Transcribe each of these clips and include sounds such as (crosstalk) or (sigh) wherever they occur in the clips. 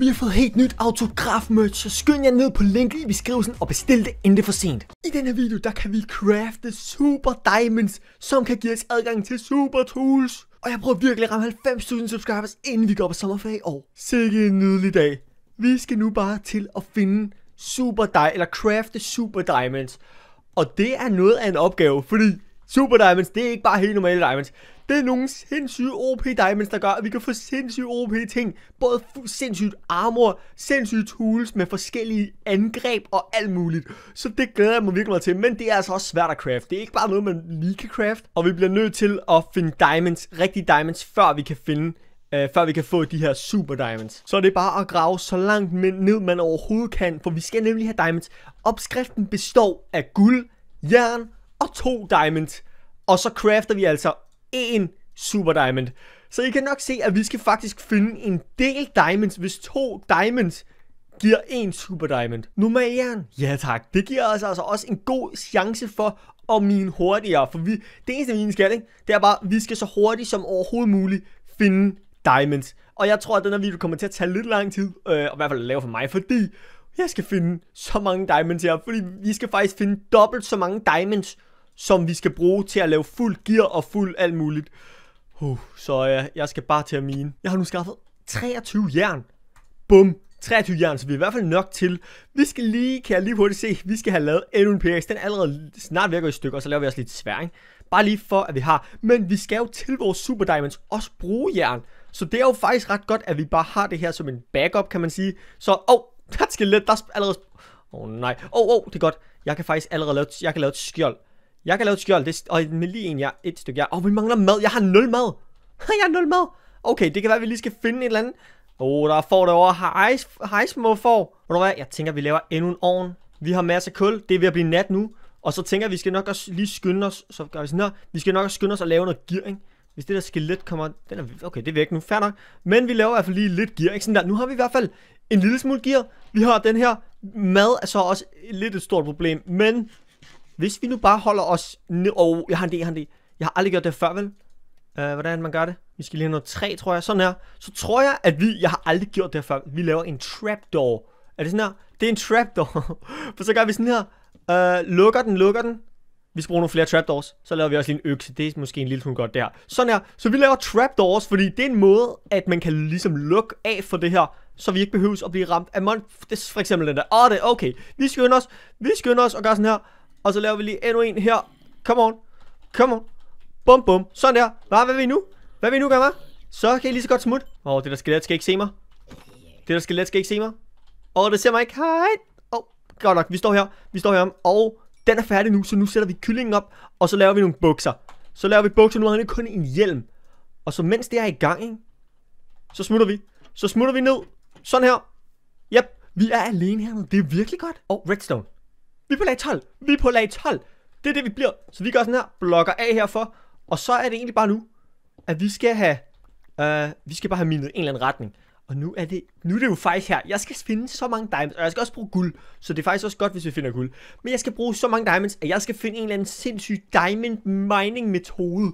Vi har fået helt nyt autograf-merch, så skynd jer ned på linket i beskrivelsen og bestil det inden det for sent. I den her video, der kan vi crafte super diamonds, som kan give os adgang til super tools. Og jeg prøver virkelig at ramme 90.000 subscribers, inden vi går på sommerferie og sikke en nydelig dag. Vi skal nu bare til at finde super di eller crafte super diamonds. Og det er noget af en opgave, fordi super diamonds, det er ikke bare helt normale diamonds. Det er nogle sindssyge OP diamonds, der gør, at vi kan få sindssyge OP ting. Både sindssygt armor, sindssyge tools med forskellige angreb og alt muligt. Så det glæder jeg mig virkelig meget til. Men det er altså også svært at craft. Det er ikke bare noget, man lige kan craft. Og vi bliver nødt til at finde diamonds, rigtige diamonds, før vi kan finde Uh, før vi kan få de her super diamonds. Så det er bare at grave så langt ned man overhovedet kan, for vi skal nemlig have diamonds. Opskriften består af guld, jern og to diamonds. Og så crafter vi altså én super diamond. Så I kan nok se, at vi skal faktisk finde en del diamonds, hvis to diamonds giver en super diamond. Nummer 1. Ja tak, det giver os altså, altså også en god chance for at mine hurtigere. For vi, det eneste vi skal, ikke? det er bare, at vi skal så hurtigt som overhovedet muligt finde diamonds. Og jeg tror, at den her video kommer til at tage lidt lang tid, øh, og i hvert fald lave for mig, fordi jeg skal finde så mange diamonds her, fordi vi skal faktisk finde dobbelt så mange diamonds, som vi skal bruge til at lave fuld gear og fuld alt muligt. Uh, så ja, jeg skal bare til at mine. Jeg har nu skaffet 23 jern. Bum. 23 jern, så vi er i hvert fald nok til. Vi skal lige, kan jeg lige hurtigt se, vi skal have lavet endnu en PX. Den er allerede snart ved at gå i stykker, og så laver vi også lidt sværing. Bare lige for, at vi har. Men vi skal jo til vores Super Diamonds også bruge jern. Så det er jo faktisk ret godt, at vi bare har det her som en backup, kan man sige. Så, åh, oh, der skal lidt, der er allerede... Åh oh, nej, åh, oh, åh, oh, det er godt. Jeg kan faktisk allerede lave, jeg kan lave et skjold. Jeg kan lave et skjold, det, og med lige en, jeg, et stykke jeg. Åh, oh, vi mangler mad, jeg har nul mad. (laughs) jeg har nul mad. Okay, det kan være, at vi lige skal finde et eller andet. Åh, oh, der er får derovre. Hej, hej små får. Ved du hvad, jeg tænker, vi laver endnu en ovn. Vi har masser af kul, det er ved at blive nat nu. Og så tænker jeg, vi skal nok også lige skynde os, så gør vi sådan her. Vi skal nok også skynde os at lave noget gear, ikke? Hvis det der skelet kommer, den er, okay, det er væk nu, fair nok. Men vi laver i hvert fald lige lidt gear, ikke? Sådan der. Nu har vi i hvert fald en lille smule gear. Vi har den her mad, er så også lidt et stort problem, men hvis vi nu bare holder os... Åh, oh, jeg har en idé, jeg har en idé. Jeg har aldrig gjort det før, vel? Uh, hvordan man gør det? Vi skal lige have noget tre, tror jeg. Sådan her. Så tror jeg, at vi... Jeg har aldrig gjort det før. Vi laver en trapdoor. Er det sådan her? Det er en trapdoor. (laughs) For så gør vi sådan her. Uh, lukker den, lukker den. Vi skal bruge nogle flere trapdoors. Så laver vi også lige en økse. Det er måske en lille smule godt der. Sådan her. Så vi laver trapdoors, fordi det er en måde, at man kan ligesom lukke af for det her. Så vi ikke behøves at blive ramt af mon... For eksempel den der. Åh, oh, det er okay. Vi skynder os. Vi skynder os og gør sådan her. Og så laver vi lige endnu en her. Come on. Come on. Bum bum. Sådan der. Hvad, hvad vil nu? Hvad vil vi nu gøre, Så kan I lige så godt smutte. Åh, oh, det der skelet skal ikke se mig. Det der skelet skal ikke se mig. Åh, oh, det ser mig ikke. Hej. Åh, oh, godt nok. Vi står her. Vi står her Og Og den er færdig nu, så nu sætter vi kyllingen op. Og så laver vi nogle bukser. Så laver vi bukser. Nu har han kun en hjelm. Og så mens det er i gang, ikke? Så smutter vi. Så smutter vi ned. Sådan her. Yep. Vi er alene her nu. Det er virkelig godt. Og oh, redstone. Vi er på lag 12. Vi er på lag 12. Det er det, vi bliver. Så vi gør sådan her, blokker af herfor, og så er det egentlig bare nu, at vi skal have, Uh, vi skal bare have minet en eller anden retning. Og nu er, det, nu er det jo faktisk her. Jeg skal finde så mange diamonds, og jeg skal også bruge guld. Så det er faktisk også godt, hvis vi finder guld. Men jeg skal bruge så mange diamonds, at jeg skal finde en eller anden sindssyg diamond mining metode.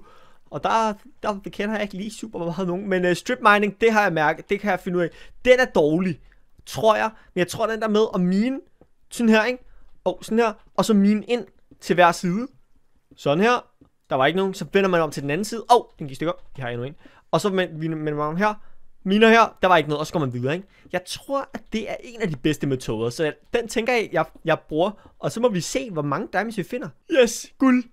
Og der, der kender jeg ikke lige super meget nogen. Men uh, strip mining, det har jeg mærket. Det kan jeg finde ud af. Den er dårlig, tror jeg. Men jeg tror, den der med at mine sådan her, ikke? oh, sådan her, og så mime ind til hver side. Sådan her. Der var ikke nogen. Så vender man om til den anden side. Åh, oh, den gik stykker. Vi har endnu en. Og så vender man om her. Miner her, der var ikke noget, og så går man videre, ikke? Jeg tror, at det er en af de bedste metoder, så den tænker jeg, jeg, jeg bruger. Og så må vi se, hvor mange diamonds vi finder. Yes, guld.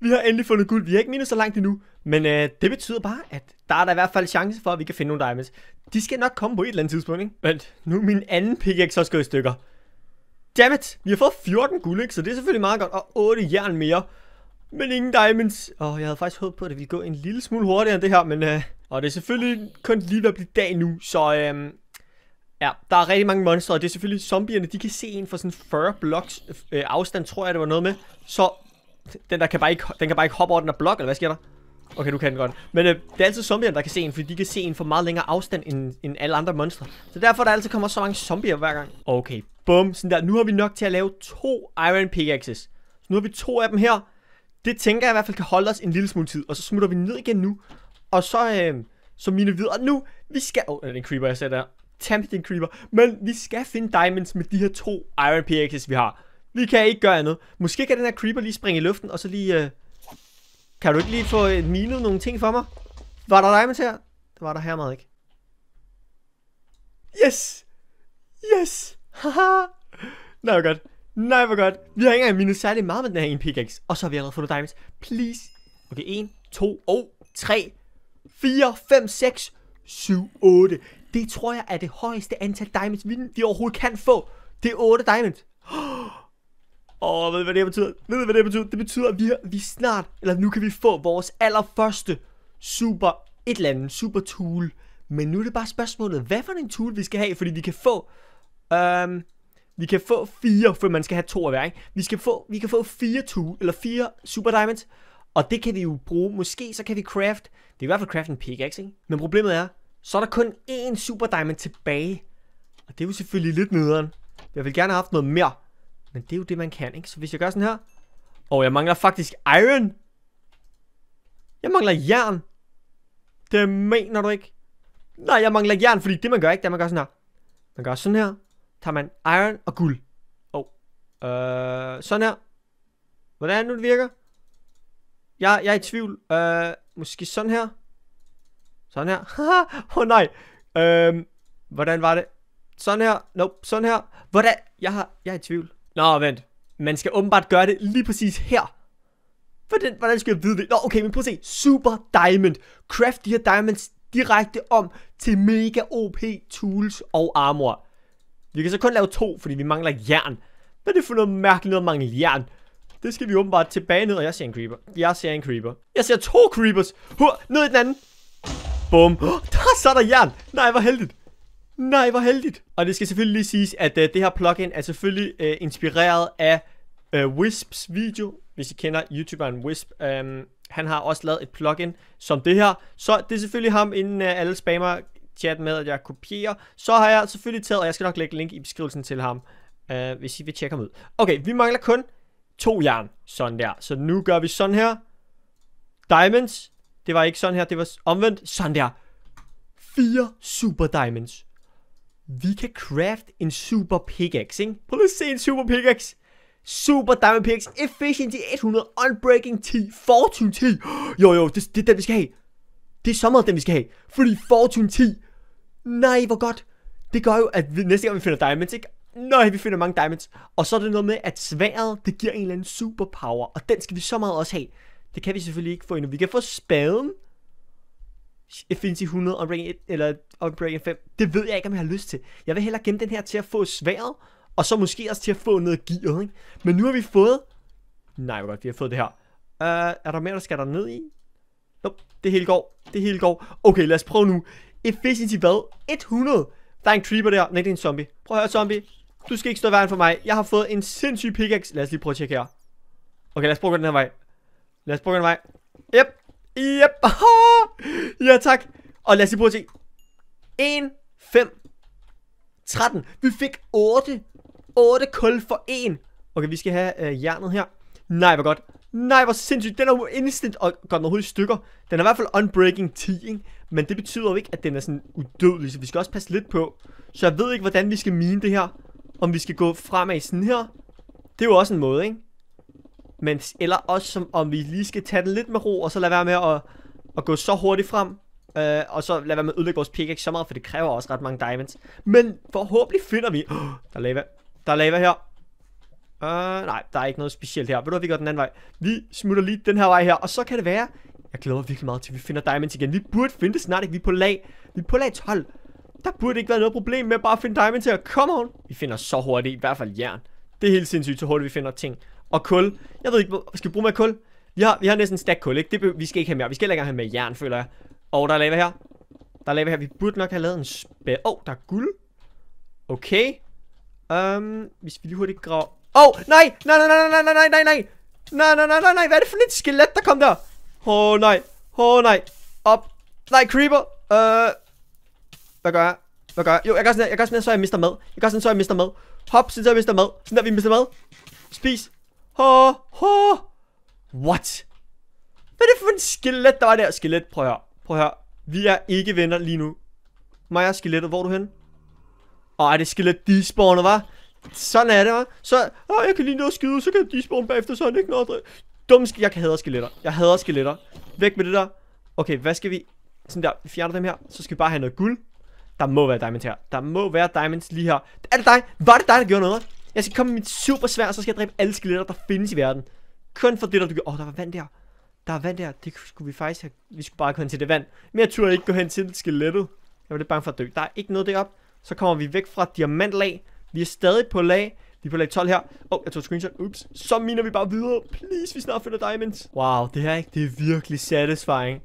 Vi har endelig fundet guld. Vi har ikke minet så langt endnu. Men øh, det betyder bare, at der er der i hvert fald chance for, at vi kan finde nogle diamonds. De skal nok komme på et eller andet tidspunkt, ikke? Vent, nu er min anden pickaxe også gået i stykker. Dammit, vi har fået 14 guld, ikke? Så det er selvfølgelig meget godt. Og 8 jern mere. Men ingen diamonds. Og jeg havde faktisk håbet på, at det ville gå en lille smule hurtigere end det her, men... Uh, og det er selvfølgelig kun lige ved at blive dag nu, så øh, ja, der er rigtig mange monstre, og det er selvfølgelig zombierne, de kan se en fra sådan 40 blocks øh, afstand, tror jeg det var noget med. Så den der kan bare ikke, den kan bare ikke hoppe over den der blok, eller hvad sker der? Okay, du kan den godt. Men øh, det er altid zombierne, der kan se en, fordi de kan se en for meget længere afstand end, end alle andre monstre. Så derfor der altid kommer så mange zombier hver gang. Okay, Bum, sådan der. Nu har vi nok til at lave to iron pickaxes. Så nu har vi to af dem her. Det tænker jeg i hvert fald kan holde os en lille smule tid. Og så smutter vi ned igen nu. Og så, øh, så mine videre nu. Vi skal... Åh, oh, den creeper, jeg sagde der. Tamp den creeper. Men vi skal finde diamonds med de her to iron pickaxes, vi har. Vi kan ikke gøre andet. Måske kan den her creeper lige springe i luften, og så lige... Øh... Kan du ikke lige få øh, minet nogle ting for mig? Var der diamonds her? Det var der her meget ikke. Yes! Yes! Haha. Nej, hvor godt. Nej, hvor godt. Vi har ikke engang minus særlig meget med den her en pickaxe. Og så har vi allerede fundet diamonds. Please. Okay, 1, 2, og 3, 4, 5, 6, 7, 8. Det tror jeg er det højeste antal diamonds, vi, vi overhovedet kan få. Det er 8 diamonds. Og (gasps) oh, ved du, hvad det betyder? Ved du, hvad det betyder? Det betyder, at vi, vi snart, eller nu kan vi få vores allerførste super et eller andet, super tool. Men nu er det bare spørgsmålet, hvad for en tool vi skal have, fordi vi kan få Um, vi kan få fire, for man skal have to af hver, ikke? Vi, skal få, vi kan få fire, two, eller fire super diamonds, og det kan vi jo bruge. Måske så kan vi craft, det er i hvert fald craft en pickaxe, ikke? Men problemet er, så er der kun én super diamond tilbage. Og det er jo selvfølgelig lidt nederen. Jeg vil gerne have haft noget mere. Men det er jo det, man kan, ikke? Så hvis jeg gør sådan her. Og jeg mangler faktisk iron. Jeg mangler jern. Det mener du ikke? Nej, jeg mangler jern, fordi det man gør ikke, det er, man gør sådan her. Man gør sådan her tager man iron og guld. Oh. Øh, sådan her. Hvordan er det nu, det virker? Jeg, jeg er i tvivl. Øh, måske sådan her. Sådan her. (laughs) Åh oh, nej. Uh, hvordan var det? Sådan her. Nope. Sådan her. Hvordan? Jeg, har, jeg er i tvivl. Nå, vent. Man skal åbenbart gøre det lige præcis her. Hvordan, hvordan skal jeg vide det? Nå, okay, men prøv at se. Super Diamond. Craft de her diamonds direkte om til mega OP tools og armor. Vi kan så kun lave to, fordi vi mangler jern. Hvad er det for noget mærkeligt noget at mangle jern? Det skal vi åbenbart tilbage ned, og jeg ser en creeper. Jeg ser en creeper. Jeg ser to creepers. Hur, ned i den anden. Bum. Oh, der så der jern. Nej, hvor heldigt. Nej, hvor heldigt. Og det skal selvfølgelig lige siges, at uh, det her plugin er selvfølgelig uh, inspireret af uh, Wisps video. Hvis I kender YouTuberen Wisp. Um, han har også lavet et plugin som det her. Så det er selvfølgelig ham, inden uh, alle spammer chat med, at jeg kopierer. Så har jeg selvfølgelig taget, og jeg skal nok lægge link i beskrivelsen til ham, øh, hvis I vil tjekke ham ud. Okay, vi mangler kun to jern. Sådan der. Så nu gør vi sådan her. Diamonds. Det var ikke sådan her, det var omvendt. Sådan der. Fire super diamonds. Vi kan craft en super pickaxe, ikke? Prøv lige at se en super pickaxe. Super Diamond pickaxe. Efficiency 100, Unbreaking 10, Fortune 10. (gasps) Jo, jo, det, det er den, vi skal have. Det er sommeret, den vi skal have. Fordi Fortune 10. Nej, hvor godt. Det gør jo, at vi, næste gang vi finder diamonds, ikke? Nej, vi finder mange diamonds. Og så er det noget med, at sværet, det giver en eller anden superpower. Og den skal vi så meget også have. Det kan vi selvfølgelig ikke få endnu. Vi kan få spaden. Affinity 100 Ring 1 eller Unbreaking 5. Det ved jeg ikke, om jeg har lyst til. Jeg vil hellere gemme den her til at få sværet. Og så måske også til at få noget gear, ikke? Men nu har vi fået... Nej, hvor godt, vi har fået det her. Uh, er der mere, der skal der ned i? Nope, det hele går. Det hele går. Okay, lad os prøve nu. Efficiency hvad? 100. Der er en creeper der. Nej, det er en zombie. Prøv at høre, zombie. Du skal ikke stå i vejen for mig. Jeg har fået en sindssyg pickaxe. Lad os lige prøve at tjekke her. Okay, lad os prøve den her vej. Lad os prøve den her den vej. Yep. Yep. (laughs) ja, tak. Og lad os lige prøve at se. 1, 5, 13. Vi fik 8. 8 kul for 1. Okay, vi skal have øh, jernet her. Nej, hvor godt. Nej, hvor sindssygt. Den er jo instant og går den overhovedet i stykker. Den er i hvert fald unbreaking 10, ikke? Men det betyder jo ikke, at den er sådan udødelig, så vi skal også passe lidt på. Så jeg ved ikke, hvordan vi skal mine det her. Om vi skal gå fremad i sådan her. Det er jo også en måde, ikke? Men eller også som, om vi lige skal tage den lidt med ro, og så lade være med at, at gå så hurtigt frem. Øh, og så lade være med at ødelægge vores pickaxe så meget, for det kræver også ret mange diamonds. Men forhåbentlig finder vi... Oh, (gasps) der er lava. Der er lava her. Uh, nej, der er ikke noget specielt her. Ved du hvad, vi går den anden vej. Vi smutter lige den her vej her, og så kan det være... Jeg glæder mig virkelig meget til, at vi finder diamonds igen. Vi burde finde det snart, ikke? Vi er på lag. Vi er på lag 12. Der burde ikke være noget problem med bare at finde diamonds her. Come on! Vi finder så hurtigt, i hvert fald jern. Det er helt sindssygt, så hurtigt vi finder ting. Og kul. Jeg ved ikke, skal vi bruge mere kul? Vi har, vi har næsten stak kul, ikke? Det, vi skal ikke have mere. Vi skal ikke have med jern, føler jeg. Og der er lava her. Der er lava her. Vi burde nok have lavet en spæ... Åh, oh, der er guld. Okay. Um, øhm, hvis vi lige hurtigt graver Åh, oh, nej, nej, nej, nej, nej, nej, nej, nej, nej, nej, nej, nej, nej, hvad er det for et skelet, der kom der? Åh, oh, nej, åh, oh, nej, op, nej, creeper, øh, uh. hvad gør jeg? Hvad gør jeg? Jo, jeg gør sådan her, jeg gør sådan her, så jeg mister mad. Jeg gør sådan, så jeg mister mad. Hop, sådan så jeg mister mad. Sådan der, vi mister mad. Spis. åh, oh. What? Hvad er det for en skelet, der var der? Skelet, prøv her. Prøv her. Vi er ikke venner lige nu. Mig Maja, skelettet, hvor er du henne? Ej, det er skelet despawnet, hva'? Sådan er det, hva'? Så, åh, jeg kan lige nå at skyde, så kan de spawn bagefter, så det ikke noget. Dumme sk- Jeg hader skeletter. Jeg hader skeletter. Væk med det der. Okay, hvad skal vi? Sådan der, vi fjerner dem her. Så skal vi bare have noget guld. Der må være diamonds her. Der må være diamonds lige her. Er det dig? Var det dig, der gjorde noget? Jeg skal komme med mit super svær, og så skal jeg dræbe alle skeletter, der findes i verden. Kun for det, der du gjorde. Åh, oh, der var vand der. Der er vand der. Det skulle vi faktisk have. Vi skulle bare gå hen til det vand. Men jeg turde ikke gå hen til skelettet. Jeg var lidt bange for at dø. Der er ikke noget derop. Så kommer vi væk fra diamantlag. Vi er stadig på lag. Vi er på lag 12 her. Åh, oh, jeg tog screenshot. Ups. Så miner vi bare videre. Please, vi snart finder diamonds. Wow, det her ikke. Det er virkelig satisfying.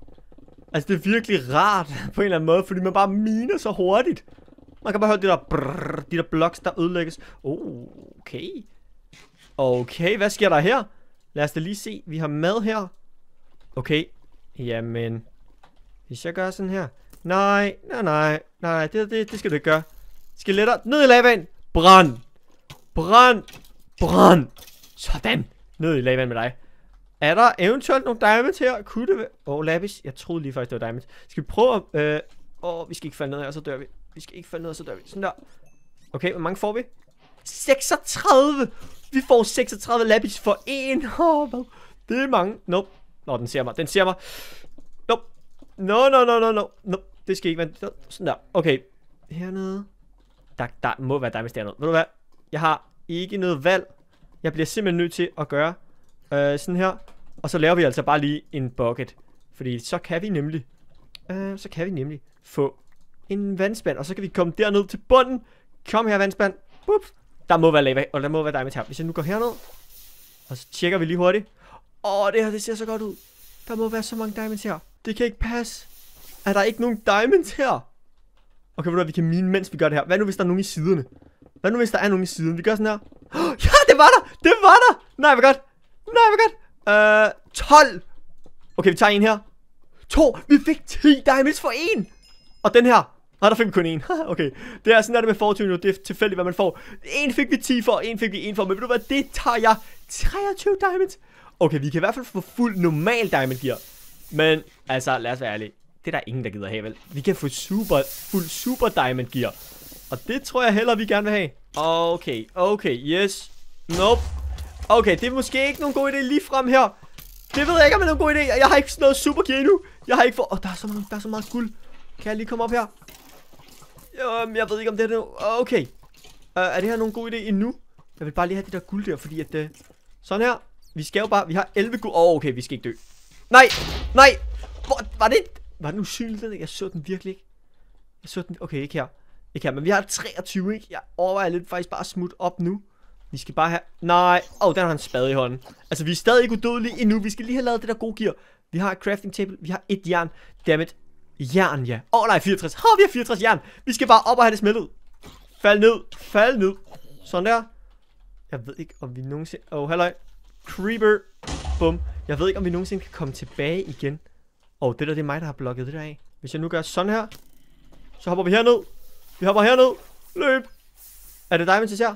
Altså, det er virkelig rart (laughs) på en eller anden måde, fordi man bare miner så hurtigt. Man kan bare høre de der brrr, de der blocks, der ødelægges. Oh, okay. Okay, hvad sker der her? Lad os da lige se. Vi har mad her. Okay. Jamen. Hvis jeg gør sådan her. Nej, nej, nej. Nej, det, det, det skal du ikke gøre. Skeletter, ned i lavaen. Brand! Brand! Brand! Sådan! Ned i lavand med dig. Er der eventuelt nogle diamonds her? Kunne det være... Åh, oh, lapis. Jeg troede lige faktisk, det var diamonds. Skal vi prøve at... Øh... Åh, oh, vi skal ikke falde ned her, så dør vi. Vi skal ikke falde ned, så dør vi. Sådan der. Okay, hvor mange får vi? 36! Vi får 36 lapis for en. Oh, (laughs) hvad? Det er mange. Nope. Nå, den ser mig. Den ser mig. Nope. No, no, no, no, no. Nope. Det skal ikke være... Sådan der. Okay. Hernede der, der må være er noget. Ved du hvad? Jeg har ikke noget valg. Jeg bliver simpelthen nødt til at gøre øh, sådan her. Og så laver vi altså bare lige en bucket. Fordi så kan vi nemlig, øh, så kan vi nemlig få en vandspand. Og så kan vi komme derned til bunden. Kom her, vandspand. Bup. Der må være lava, og der må være diamond her. Hvis jeg nu går herned, og så tjekker vi lige hurtigt. Åh, det her, det ser så godt ud. Der må være så mange diamonds her. Det kan ikke passe. Er der ikke nogen diamonds her? Okay, ved du hvad, vi kan mine, mens vi gør det her. Hvad nu, hvis der er nogen i siderne? Hvad nu, hvis der er nogen i siden? Vi gør sådan her. Oh, (gasps) ja, det var der! Det var der! Nej, hvor godt! Nej, hvor godt! Øh, uh, 12! Okay, vi tager en her. To! Vi fik 10! Der er mindst for en! Og den her. Nej, der fik vi kun en. (laughs) okay. Det er sådan der det med fortune Det er tilfældigt, hvad man får. En fik vi 10 for, en fik vi en for. Men ved du hvad, det tager jeg 23 diamonds. Okay, vi kan i hvert fald få fuld normal diamond gear. Men altså, lad os være ærlige. Det er der ingen, der gider have, vel? Vi kan få super, fuld super diamond gear. Og det tror jeg heller vi gerne vil have. Okay, okay, yes. Nope. Okay, det er måske ikke nogen god idé lige frem her. Det ved jeg ikke, om det er nogen god idé. Jeg har ikke noget super gear endnu. Jeg har ikke for... Åh, oh, der, er så meget, der er så meget guld. Kan jeg lige komme op her? Um, jeg ved ikke, om det er nu. Okay. Uh, er det her nogen god idé endnu? Jeg vil bare lige have det der guld der, fordi at... Uh, sådan her. Vi skal jo bare... Vi har 11 guld. Åh, oh, okay, vi skal ikke dø. Nej, nej. Hvor, var det... Var den usynlig, den? Jeg så den virkelig ikke. Jeg så den... Okay, ikke her. Ikke her, men vi har 23, ikke? Jeg overvejer lidt faktisk bare at smutte op nu. Vi skal bare have... Nej, åh, oh, der har han spade i hånden. Altså, vi er stadig ikke udødelige endnu. Vi skal lige have lavet det der gode gear. Vi har et crafting table. Vi har et jern. Dammit. Jern, ja. Åh, oh, nej, 64. Åh, oh, vi har 64 jern. Vi skal bare op og have det smeltet. Fald ned. Fald ned. Sådan der. Jeg ved ikke, om vi nogensinde... Åh, oh, halløj. Creeper. Bum. Jeg ved ikke, om vi nogensinde kan komme tilbage igen. Og oh, det der, det er mig, der har blokket det der af. Hvis jeg nu gør sådan her, så hopper vi herned. Vi hopper herned. Løb. Er det diamonds, jeg ser?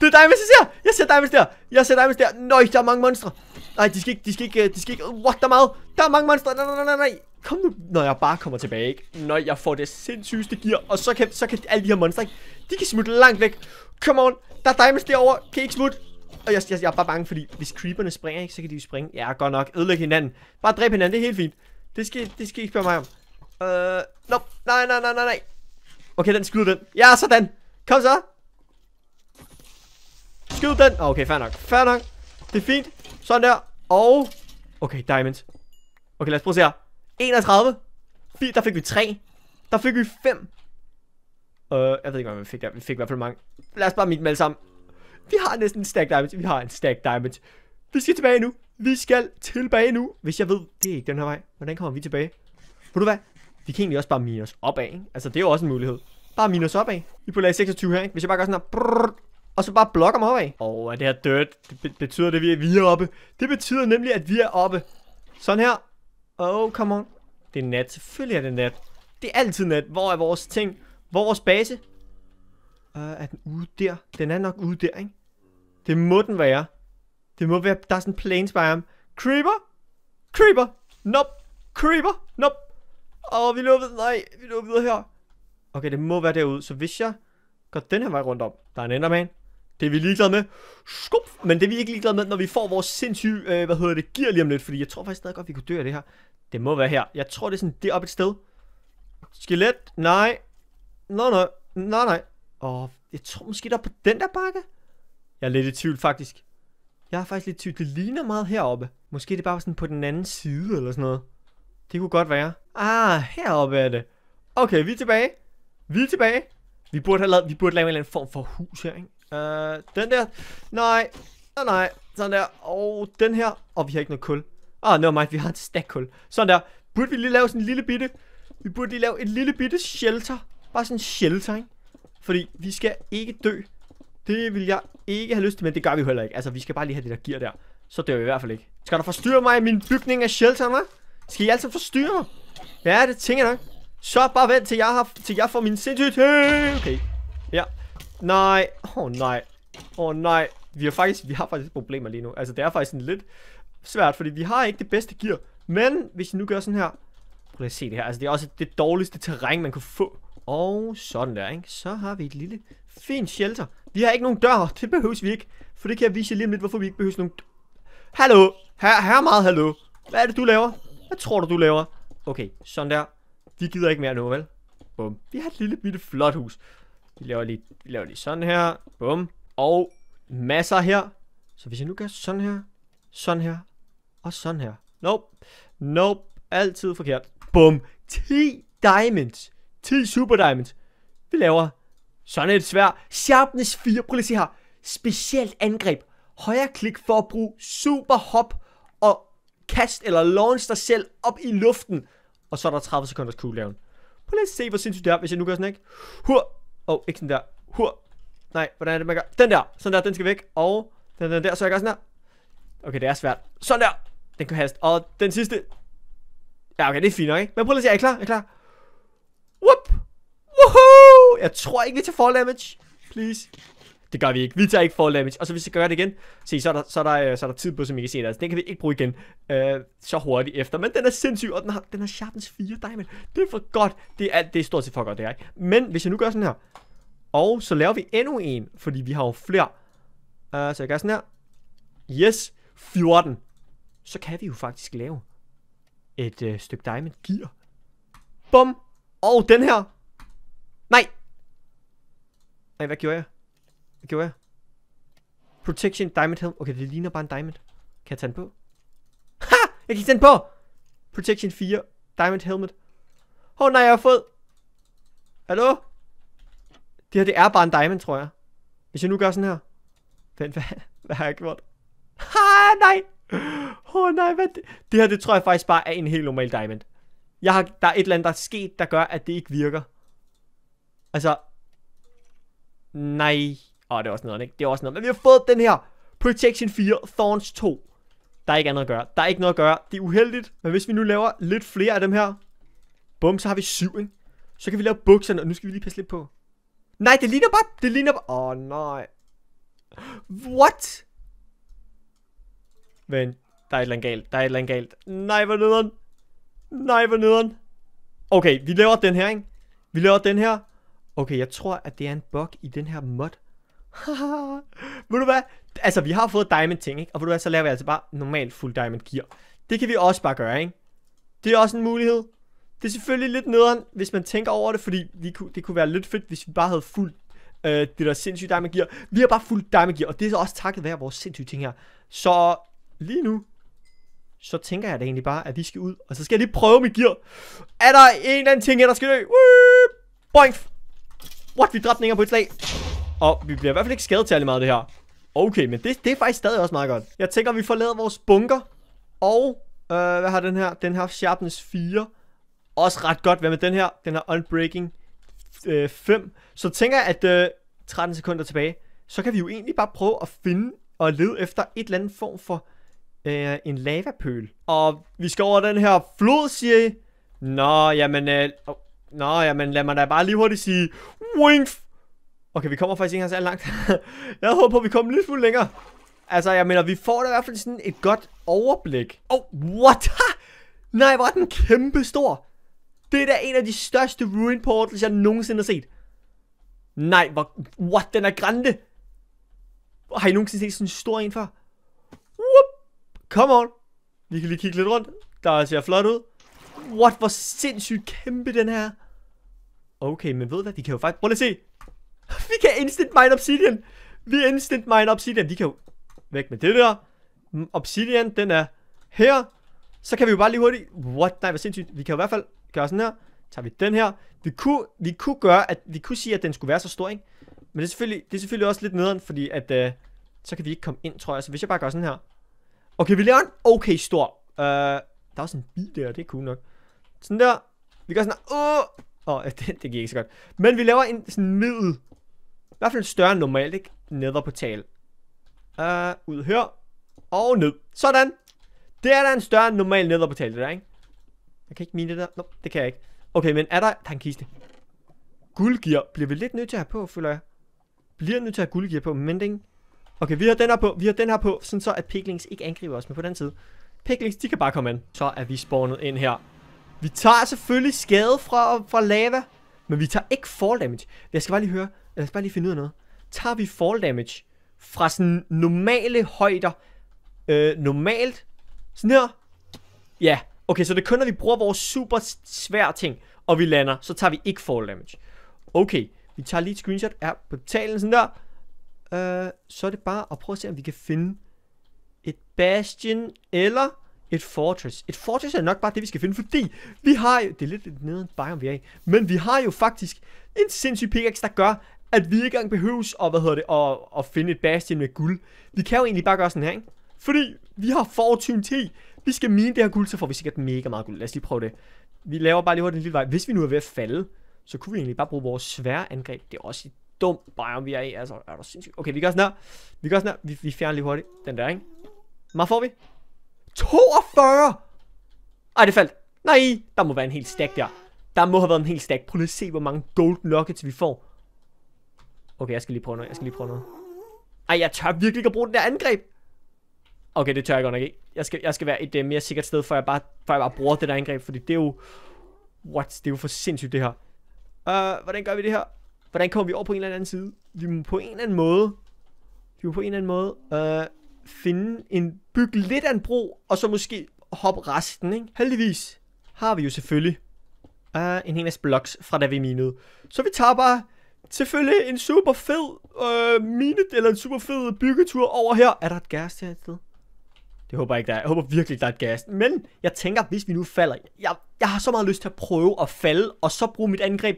Det er diamonds, jeg ser! Jeg ser diamonds der! Jeg ser diamonds der! Nøj, der er mange monstre! Nej, de skal ikke, de skal ikke, øh, de skal ikke... What, der er meget! Der er mange monstre! Nej, nej, nej, nej! Kom nu, når jeg bare kommer tilbage, ikke? Når jeg får det sindssygeste gear, og så kan, så kan alle de her monstre, ikke? De kan smutte langt væk. Come on, der er diamonds derovre. Kan I ikke smutte? Og jeg, jeg, jeg er bare bange, fordi hvis creeperne springer, ikke, så kan de jo springe. Ja, godt nok. Ødelægge hinanden. Bare dræb hinanden, det er helt fint. Det skal, det skal I ikke spørge mig om. Øh, nope. Nej, nej, nej, nej, nej. Okay, den skyder den. Ja, sådan. Kom så. Skyd den. Okay, fair nok. Fair nok. Det er fint. Sådan der. Og... Okay, diamonds. Okay, lad os prøve at se her. 31. Fint, der fik vi 3. Der fik vi 5. Øh, uh, jeg ved ikke, hvad vi fik der. Vi fik i hvert fald mange. Lad os bare mit dem alle sammen. Vi har næsten en stack diamonds. Vi har en stack diamonds. Vi skal tilbage nu. Vi skal tilbage nu. Hvis jeg ved, det er ikke den her vej. Hvordan kommer vi tilbage? Ved du hvad? Vi kan egentlig også bare mine os opad, ikke? Altså, det er jo også en mulighed. Bare mine os opad. Vi er på lag 26 her, ikke? Hvis jeg bare gør sådan her... Brrr, og så bare blokker mig opad. Og oh, er det her dirt? Det betyder det, at vi er, vi er oppe. Det betyder nemlig, at vi er oppe. Sådan her. Oh, come on. Det er nat. Selvfølgelig er det nat. Det er altid nat. Hvor er vores ting? Hvor er vores base? Uh, er den ude der? Den er nok ude der, ikke? Det må den være. Det må være, der er sådan en plains biome. Creeper! Creeper! Nop! Creeper! Nop! Åh, oh, vi løber videre. Nej, vi løber videre her. Okay, det må være derude. Så hvis jeg går den her vej rundt om, der er en enderman. Det er vi ligeglade med. Skup! Men det er vi ikke ligeglade med, når vi får vores sindssyge, øh, hvad hedder det, gear lige om lidt. Fordi jeg tror faktisk stadig godt, vi kunne dø af det her. Det må være her. Jeg tror, det er sådan deroppe et sted. Skelet? Nej. Nå, nej. Nej, nej. Åh, jeg tror måske der er på den der bakke. Jeg er lidt i tvivl, faktisk. Jeg er faktisk lidt tydeligt, Det ligner meget heroppe. Måske er det bare sådan på den anden side eller sådan noget. Det kunne godt være. Ah, heroppe er det. Okay, vi er tilbage. Vi er tilbage. Vi burde have lavet, vi burde lave en eller anden form for hus her, ikke? Uh, den der. Nej. Nej, nej. Sådan der. Og den her. Og oh, vi har ikke noget kul. Ah, oh, no mind, vi har et stak kul. Sådan der. Burde vi lige lave sådan en lille bitte. Vi burde lige lave et lille bitte shelter. Bare sådan en shelter, ikke? Fordi vi skal ikke dø det vil jeg ikke have lyst til, men det gør vi jo heller ikke. Altså, vi skal bare lige have det der gear der. Så dør vi i hvert fald ikke. Skal du forstyrre mig i min bygning af shelter, hva'? Skal I altid forstyrre mig? Ja, det tænker jeg nok. Så bare vent, til jeg, har, til jeg får min sindssygt... Okay. Ja. Nej. Åh, oh, nej. Åh, oh, nej. Vi har faktisk, vi har faktisk problemer lige nu. Altså, det er faktisk lidt svært, fordi vi har ikke det bedste gear. Men hvis I nu gør sådan her... Prøv at se det her. Altså, det er også det dårligste terræn, man kunne få. Og sådan der, ikke? Så har vi et lille fint shelter. Vi har ikke nogen dør. Det behøves vi ikke. For det kan jeg vise jer lige om lidt, hvorfor vi ikke behøver nogen Hallo. Her, her meget hallo. Hvad er det, du laver? Hvad tror du, du laver? Okay, sådan der. Vi gider ikke mere nu, vel? Bum. Vi har et lille bitte flot hus. Vi laver lige, vi laver lige sådan her. Bum. Og masser her. Så hvis jeg nu gør sådan her, sådan her, og sådan her. Nope. Nope. Altid forkert. Bum. 10 diamonds. 10 super diamonds. Vi laver sådan et svært. Sharpness 4. Prøv lige at se her. Specielt angreb. Højre klik for at bruge super hop og kast eller launch dig selv op i luften. Og så er der 30 sekunders cooldown. Prøv lige at se, hvor sindssygt det er, hvis jeg nu gør sådan, ikke? Hur. Åh, oh, ikke sådan der. Hur. Nej, hvordan er det, man gør? Den der. Sådan der, den skal væk. Og den, den der, så jeg gør sådan der. Okay, det er svært. Sådan der. Den kan haste. Og den sidste. Ja, okay, det er fint nok, ikke? Men prøv lige at se, er I klar? Er I klar? Whoop! Woohoo! Jeg tror ikke, vi tager fall damage. Please. Det gør vi ikke. Vi tager ikke fall damage. Og så hvis vi gør det igen, se, så er der, så er der, øh, så er der tid på, som I kan se der. Altså, den kan vi ikke bruge igen uh, så hurtigt efter. Men den er sindssyg, og den har, den har sharpens 4 diamond. Det er for godt. Det er, det er stort set for godt, det er ikke? Men hvis jeg nu gør sådan her, og så laver vi endnu en, fordi vi har jo flere. Uh, så jeg gør sådan her. Yes, 14. Så kan vi jo faktisk lave et uh, stykke diamond gear. Bum. Og den her. Nej, Nej, hvad gjorde jeg? Hvad gjorde jeg? Protection Diamond Helm. Okay, det ligner bare en diamond. Kan jeg tage den på? Ha! Jeg kan tage den på! Protection 4. Diamond Helmet. Åh oh, nej, jeg har fået... Hallo? Det her, det er bare en diamond, tror jeg. Hvis jeg nu gør sådan her. Vent, hvad, hvad har jeg gjort? Ha, nej! Åh oh, nej, hvad det? det her, det tror jeg faktisk bare er en helt normal diamond. Jeg har, der er et eller andet, der er sket, der gør, at det ikke virker. Altså, Nej. Åh, oh, det er også noget, ikke? Det er også noget. Men vi har fået den her. Protection 4, Thorns 2. Der er ikke andet at gøre. Der er ikke noget at gøre. Det er uheldigt. Men hvis vi nu laver lidt flere af dem her. Bum, så har vi syv, ikke? Så kan vi lave bukserne, og nu skal vi lige passe lidt på. Nej, det ligner bare... Det ligner bare... Åh, oh, nej. What? Vent. Der er et eller andet galt. Der er et eller andet galt. Nej, hvor nederen. Nej, hvor nederen. Okay, vi laver den her, ikke? Vi laver den her. Okay, jeg tror, at det er en bug i den her mod. (laughs) Ved du hvad? Altså, vi har fået diamond ting, ikke? Og ved du hvad, så laver vi altså bare normalt fuld diamond gear. Det kan vi også bare gøre, ikke? Det er også en mulighed. Det er selvfølgelig lidt nederen, hvis man tænker over det, fordi vi kunne, det kunne være lidt fedt, hvis vi bare havde fuld øh, det der sindssyge diamond gear. Vi har bare fuld diamond gear, og det er også takket være vores sindssyge ting her. Så lige nu, så tænker jeg da egentlig bare, at vi skal ud, og så skal jeg lige prøve mit gear. Er der en eller anden ting her, der skal dø? Boink! What? Vi dræbte den på et slag. Og vi bliver i hvert fald ikke skadet særlig meget det her. Okay, men det, det er faktisk stadig også meget godt. Jeg tænker, vi forlader vores bunker. Og, øh, hvad har den her? Den har sharpness 4. Også ret godt. Hvad med den her? Den har unbreaking øh, 5. Så tænker jeg, at øh, 13 sekunder tilbage. Så kan vi jo egentlig bare prøve at finde og lede efter et eller andet form for øh, en lavapøl. Og vi skal over den her flod, siger I. Nå, jamen... Øh, Nå, ja, men lad mig da bare lige hurtigt sige... Wink! Okay, vi kommer faktisk ikke engang så langt. (laughs) jeg håber på, at vi kommer lidt smule længere. Altså, jeg mener, vi får da i hvert fald sådan et godt overblik. Oh, what? Nej, hvor er den kæmpe stor. Det er da en af de største ruin portals, jeg nogensinde har set. Nej, hvor... What? Den er grande. Har I nogensinde set sådan en stor en før? Whoop. Come on. Vi kan lige kigge lidt rundt. Der ser flot ud. What? Hvor sindssygt kæmpe den her Okay, men ved du hvad? De kan jo faktisk... Prøv lige at se. Vi kan instant mine obsidian. Vi instant mine obsidian. De kan jo... Væk med det der. Mm, obsidian, den er her. Så kan vi jo bare lige hurtigt... What? Nej, hvad sindssygt. Vi kan jo i hvert fald gøre sådan her. Tager vi den her. Vi kunne, vi kunne gøre, at... Vi kunne sige, at den skulle være så stor, ikke? Men det er selvfølgelig, det er selvfølgelig også lidt nederen, fordi at... Øh, så kan vi ikke komme ind, tror jeg. Så hvis jeg bare gør sådan her. Okay, vi laver en okay stor. Uh, der er også en bil der, det er cool nok. Sådan der. Vi gør sådan her. Åh! Og (laughs) det, det gik ikke så godt. Men vi laver en sådan middel. I hvert fald større end normalt, ikke? Neder på tal. Uh, øh, ud her. Og ned. Sådan. Det er da en større end normal neder på tal, det der, ikke? Jeg kan ikke mine det der. Nå, det kan jeg ikke. Okay, men er der... Der er en kiste. Guldgear. Bliver vi lidt nødt til at have på, føler jeg. Bliver nødt til at have guldgear på, men det Okay, vi har den her på. Vi har den her på, sådan så at piglings ikke angriber os, men på den side. Piglings, de kan bare komme ind. Så er vi spawnet ind her. Vi tager selvfølgelig skade fra, fra lava, men vi tager ikke fall damage. Jeg skal bare lige høre, jeg skal bare lige finde ud af noget. Tager vi fall damage fra sådan normale højder, øh, normalt, sådan her? Ja, okay, så det er kun, når vi bruger vores super svære ting, og vi lander, så tager vi ikke fall damage. Okay, vi tager lige et screenshot på talen sådan der. Øh, så er det bare at prøve at se, om vi kan finde et bastion, eller et fortress. Et fortress er nok bare det, vi skal finde, fordi vi har jo... Det er lidt nede bare om vi er Men vi har jo faktisk en sindssyg pickaxe, der gør, at vi ikke engang behøves at, hvad hedder det, at, at finde et bastion med guld. Vi kan jo egentlig bare gøre sådan her, ikke? Fordi vi har fortune 10. Vi skal mine det her guld, så får vi sikkert mega meget guld. Lad os lige prøve det. Vi laver bare lige hurtigt en lille vej. Hvis vi nu er ved at falde, så kunne vi egentlig bare bruge vores svære angreb. Det er også et dumt om vi er i. Altså, er du sindssygt? Okay, vi gør sådan her. Vi gør sådan her. Vi, vi fjerner lige hurtigt den der, ikke? Hvor får vi? 42! Ej, det faldt. Nej, der må være en hel stack der. Der må have været en hel stack. Prøv lige at se, hvor mange gold nuggets vi får. Okay, jeg skal lige prøve noget. Jeg skal lige prøve noget. Ej, jeg tør virkelig ikke at bruge den der angreb. Okay, det tør jeg godt nok ikke. Jeg skal, jeg skal være et uh, mere sikkert sted, for jeg, bare, før jeg bare bruger det der angreb. Fordi det er jo... What? Det er jo for sindssygt, det her. Uh, hvordan gør vi det her? Hvordan kommer vi over på en eller anden side? Vi må på en eller anden måde... Vi må på en eller anden måde... Uh, finde en, bygge lidt af en bro, og så måske hoppe resten, ikke? Heldigvis har vi jo selvfølgelig uh, en hel masse blocks fra da vi minede. Så vi tager bare selvfølgelig en super fed uh, mine, eller en super fed byggetur over her. Er der et gas her et sted? Det håber jeg ikke, der er. Jeg håber virkelig, der er et gas. Men jeg tænker, hvis vi nu falder, jeg, jeg har så meget lyst til at prøve at falde, og så bruge mit angreb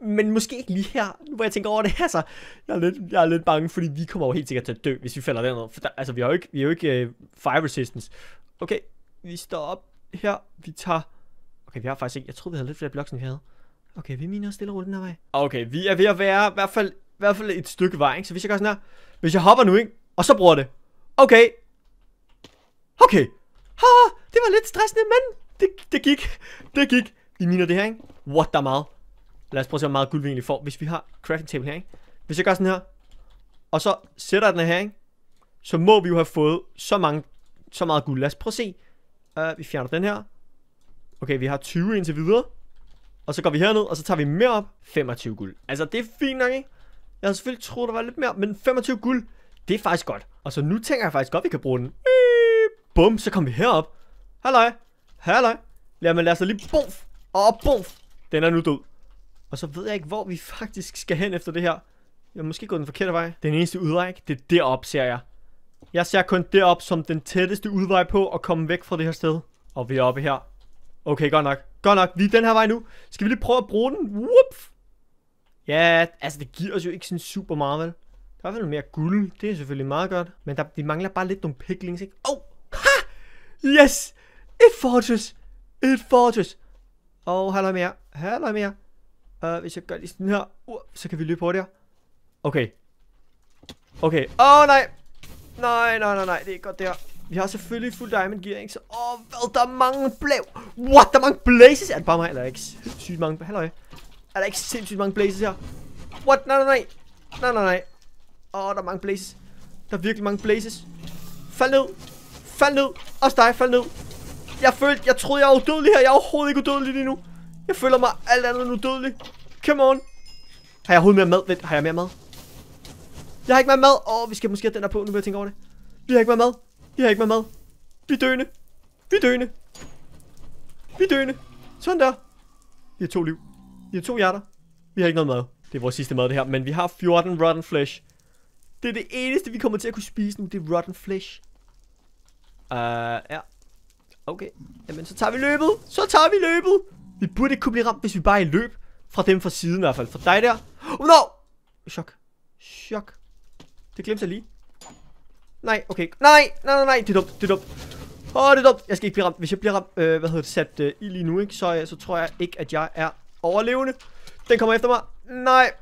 men måske ikke lige her, nu hvor jeg tænker over det, (laughs) altså, jeg er, lidt, jeg er lidt bange, fordi vi kommer jo helt sikkert til at dø, hvis vi falder derned, for der, altså, vi har jo ikke, vi har jo ikke uh, fire resistance. Okay, vi står op her, vi tager, okay, vi har faktisk ikke, jeg troede, vi havde lidt flere bloks, end vi havde. Okay, vi miner stille og den her vej. Okay, vi er ved at være i hvert fald, i hvert fald et stykke vej, ikke? Så hvis jeg gør sådan her, hvis jeg hopper nu, ikke? Og så bruger det. Okay. Okay. Ha, det var lidt stressende, men det, det gik. Det gik. Vi miner det her, ikke? What, the meget. Lad os prøve at se, hvor meget guld vi egentlig får. Hvis vi har crafting table her, ikke? Hvis jeg gør sådan her, og så sætter jeg den her, ikke? Så må vi jo have fået så, mange, så meget guld. Lad os prøve at se. Uh, vi fjerner den her. Okay, vi har 20 indtil videre. Og så går vi herned, og så tager vi mere op. 25 guld. Altså, det er fint nok, ikke? Jeg havde selvfølgelig troet, der var lidt mere, men 25 guld, det er faktisk godt. Og så nu tænker jeg faktisk godt, vi kan bruge den. Bum, så kommer vi herop. Halløj. Halløj. Lad mig lade os lige bumf. Og bumf. Den er nu død. Og så ved jeg ikke, hvor vi (laughs) faktisk skal hen efter det her. Jeg måske gået den forkerte vej. Den eneste udvej, det er derop, ser jeg. Jeg ser kun derop som den tætteste udvej på at komme væk fra det her sted. Og vi er oppe her. Okay, godt nok. Godt nok, vi er den her vej nu. Skal vi lige prøve at bruge den? Whoop! Ja, altså det giver os jo ikke sådan super meget, vel? Der er i hvert fald mere guld. Det er selvfølgelig meget godt. Men der, vi mangler bare lidt nogle picklings, ikke? Oh! Ha! Yes! Et fortress! Et fortress! Og oh, halvøj mere. Halvøj mere. Uh, hvis jeg gør lige sådan her, uh, så kan vi løbe hurtigere. Okay. Okay. Åh, oh, nej. Nej, nej, nej, nej. Det er ikke godt der. Vi har selvfølgelig fuld diamond gear, ikke? Så, åh, oh, hvad, der er mange blæv. What, der er mange blazes. Er det bare mig, eller er ikke sygt mange? Halløj. Er der ikke sindssygt mange blazes her? What, nej, nej, nej. Nej, nej, nej. Åh, oh, der er mange blazes. Der er virkelig mange blazes. Fald ned. Fald ned. Også dig, fald ned. Jeg følte, jeg troede, jeg var udødelig her. Jeg er overhovedet ikke udødelig lige nu. Jeg føler mig alt andet end udødelig. Come on. Har jeg overhovedet mere mad? Vent, har jeg mere mad? Jeg har ikke mere mad. Åh, oh, vi skal måske have den der på, nu vil jeg tænke over det. Vi har ikke mere mad. Vi har ikke mere mad. Vi er døende. Vi er døende. Vi er døende. Sådan der. Vi har to liv. Vi har to hjerter. Vi har ikke noget mad. Det er vores sidste mad, det her. Men vi har 14 rotten flesh. Det er det eneste, vi kommer til at kunne spise nu. Det er rotten flesh. Uh, ja. Okay. Jamen, så tager vi løbet. Så tager vi løbet. Vi burde ikke kunne blive ramt, hvis vi bare er i løb. Fra dem fra siden i hvert fald. Fra dig der. Oh no! Chok. Chok. Det glemte jeg lige. Nej, okay. Nej, nej, nej, nej. Det er dumt, det er dumt. Åh, oh, det er dumt. Jeg skal ikke blive ramt. Hvis jeg bliver ramt, øh, hvad hedder det, sat øh, i lige nu, ikke? Så, øh, så tror jeg ikke, at jeg er overlevende. Den kommer efter mig. Nej.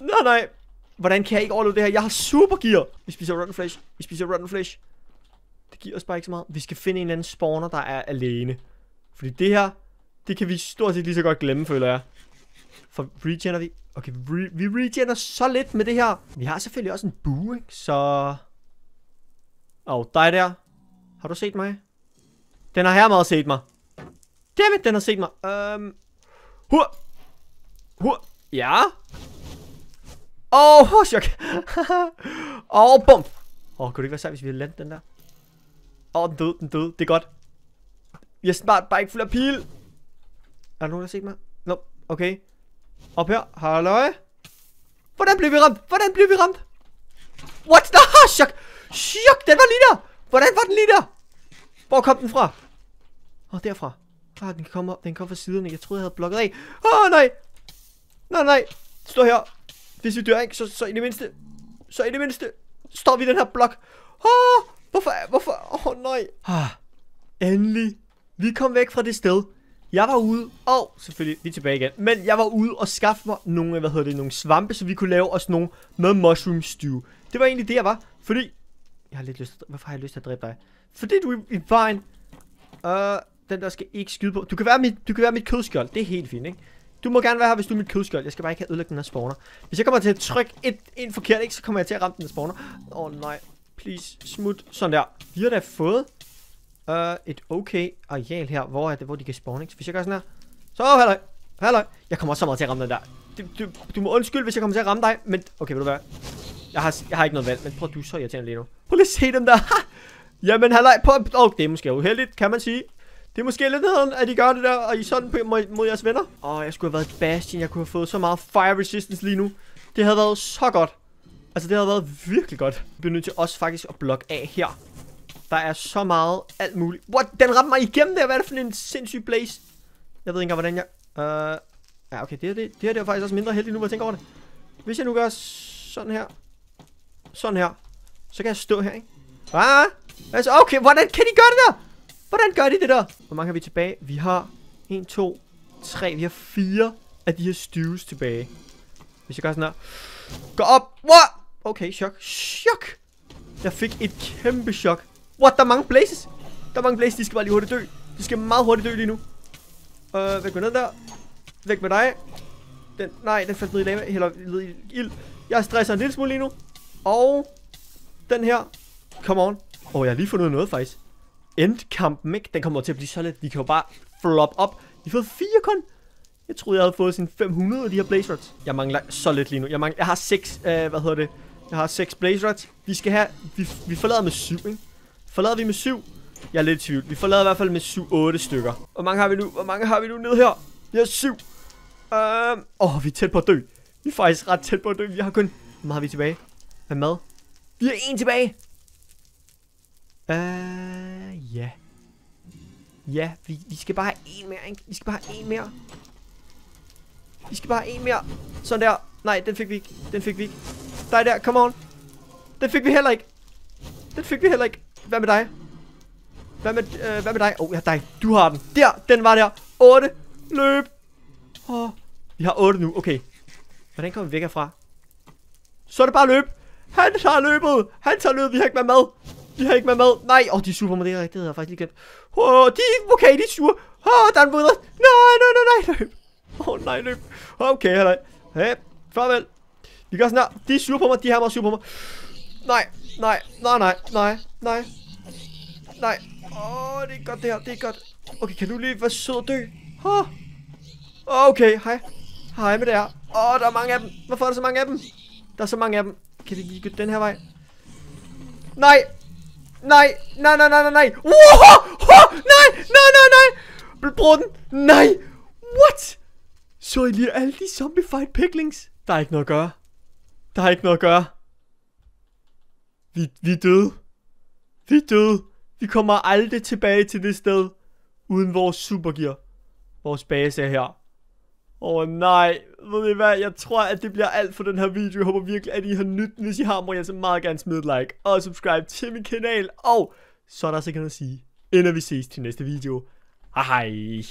Nej, nej. Hvordan kan jeg ikke overleve det her? Jeg har super gear. Vi spiser rotten flesh. Vi spiser rotten flesh. Det giver os bare ikke så meget. Vi skal finde en eller anden spawner, der er alene. Fordi det her, det kan vi stort set lige så godt glemme, føler jeg. For regener vi... Okay, re vi regener så lidt med det her. Vi har selvfølgelig også en bue, ikke? Så... Og oh, dig der. Har du set mig? Den har her meget set mig. Dammit, den har set mig. Øhm... Um... Hur! Hur! Ja! Åh, oh, chok! (laughs) Åh, oh, bum! Åh, oh, kunne det ikke være sejt, hvis vi havde landet den der? Åh, oh, den døde, den døde. Det er godt. Jeg er bare ikke fuld af pil. Er der nogen, der set mig? Nå, no. okay. Op her. Halløj. Hvordan blev vi ramt? Hvordan blev vi ramt? What? the hell? Shuk! Shuk, den var lige der. Hvordan var den lige der? Hvor kom den fra? Åh, oh, derfra. Ah, den kom op. den kom fra siderne. Jeg troede, jeg havde blokket af. Åh, oh, nej. Nej, nej. Stå her. Hvis vi dør, ikke? Så, så i det mindste. Så i det mindste. Står vi i den her blok. Åh, hvorfor? Hvorfor? Åh, nej. Ah, endelig. Vi kom væk fra det sted, jeg var ude, og selvfølgelig, vi er tilbage igen, men jeg var ude og skaffe mig nogle, hvad hedder det, nogle svampe, så vi kunne lave os nogle med mushroom stew. Det var egentlig det, jeg var, fordi... Jeg har lidt lyst, hvorfor har jeg lyst til at dræbe dig? Fordi du er i vejen. Øh, den der skal ikke skyde på. Du kan være mit, du kan være mit kødskjold, det er helt fint, ikke? Du må gerne være her, hvis du er mit kødskjold. Jeg skal bare ikke have ødelagt den her spawner. Hvis jeg kommer til at trykke et, en forkert, ikke, så kommer jeg til at ramme den her spawner. Åh oh, nej, please, smut. Sådan der. Vi har da fået øh, et okay areal her, hvor, er det, hvor de kan spawne. Ikke? hvis jeg gør sådan her, så halløj, halløj. Jeg kommer også så meget til at ramme den der. Du, du, du må undskylde, hvis jeg kommer til at ramme dig, men okay, vil du være? Jeg har, jeg har ikke noget valg, men prøv at du så irriterende lige nu. Prøv lige at se dem der. Jamen halløj, på, oh, det er måske uheldigt, kan man sige. Det er måske lidt nederen, at I gør det der, og I sådan på, mod, mod jeres venner. Åh, oh, jeg skulle have været Bastion, jeg kunne have fået så meget fire resistance lige nu. Det havde været så godt. Altså, det havde været virkelig godt. Vi bliver nødt til også faktisk at blokke af her. Der er så meget alt muligt. What? Den ramte mig igennem der. Hvad er det for en sindssyg blaze? Jeg ved ikke engang, hvordan jeg... Øh... Ja, okay. Det her, det, det her det er faktisk også mindre heldigt nu, hvor jeg tænker over det. Hvis jeg nu gør sådan her. Sådan her. Så kan jeg stå her, ikke? Hvad? Altså, okay. Hvordan kan de gøre det der? Hvordan gør de det der? Hvor mange har vi tilbage? Vi har 1, 2, 3. Vi har 4 af de her stews tilbage. Hvis jeg gør sådan her. Gå op. What? Okay, chok. Chok. Jeg fik et kæmpe chok. What? Der er mange blazes. Der er mange blazes. De skal bare lige hurtigt dø. De skal meget hurtigt dø lige nu. Øh, væk med ned der. Væk med dig. Den, nej, den faldt ned i lava. Eller ned i ild. Jeg stresser en lille smule lige nu. Og den her. Come on. Åh, oh, jeg har lige fundet noget faktisk. Endkampen, ikke? Den kommer til at blive så lidt. Vi kan jo bare flop op. Vi har fået fire kun. Jeg troede, jeg havde fået sin 500 af de her blaze rods. Jeg mangler så lidt lige nu. Jeg, mangler, jeg har seks, øh, hvad hedder det? Jeg har seks blaze rods. Vi skal have, vi, vi forlader med syv, ikke? Forlader vi med 7? Jeg er lidt i tvivl. Vi forlader i hvert fald med 7-8 stykker. Hvor mange har vi nu? Hvor mange har vi nu ned her? Vi har 7. Øhm, åh, oh, vi er tæt på at dø. Vi er faktisk ret tæt på at dø. Vi har kun... Hvor meget har vi tilbage? Hvad mad? Vi har en tilbage. Øh, uh, ja. Yeah. Ja, vi, vi skal bare have en mere, ikke? Vi skal bare have en mere. Vi skal bare have en mere. Sådan der. Nej, den fik vi ikke. Den fik vi ikke. Dig der, come on. Den fik vi heller ikke. Den fik vi heller ikke. Hvad med dig? Hvad med, øh, hvad med dig? Åh, oh, jeg ja, dig. Du har den. Der, den var der. 8. Løb. Åh, oh, vi har 8 nu. Okay. Hvordan kommer vi væk herfra? Så er det bare løb. Han tager løbet. Han tager løbet. Vi har ikke med mad. Vi har ikke med mad. Nej. Åh, oh, de er super modeller. Det havde jeg faktisk lige glemt. Åh, oh, de, okay, de er sure. Åh, oh, der er en mudder. Nej, nej, nej, nej. Løb. Åh, oh, nej, løb. Okay, hej. Hey, farvel. Vi gør sådan her. De er sure på mig. De her er meget sure på mig. Nej, nej, nej, nej, nej, nej. Nej. Åh, oh, det er godt det her. Det er godt. Okay, kan du lige være sød og dø? Huh. Okay, hej. Hej med det her. Åh, oh, der er mange af dem. Hvorfor er der så mange af dem? Der er så mange af dem. Kan vi lige gå den her vej? Nej. Nej, nej, nej, nej, nej, nej. Uh, oh, nej, nej, nej, nej. Brug den. Nej. What? Så I lige alle de zombified piglings? Der er ikke noget at gøre. Der er ikke noget at gøre. Vi, vi er døde. Vi er døde. Vi kommer aldrig tilbage til det sted, uden vores supergear. Vores base er her. Åh oh, nej, ved I hvad, jeg tror at det bliver alt for den her video Jeg håber virkelig at I har nyt Hvis I har, må jeg så meget gerne smide et like Og subscribe til min kanal Og så er der sikkert altså at sige Inden vi ses til næste video Hej hej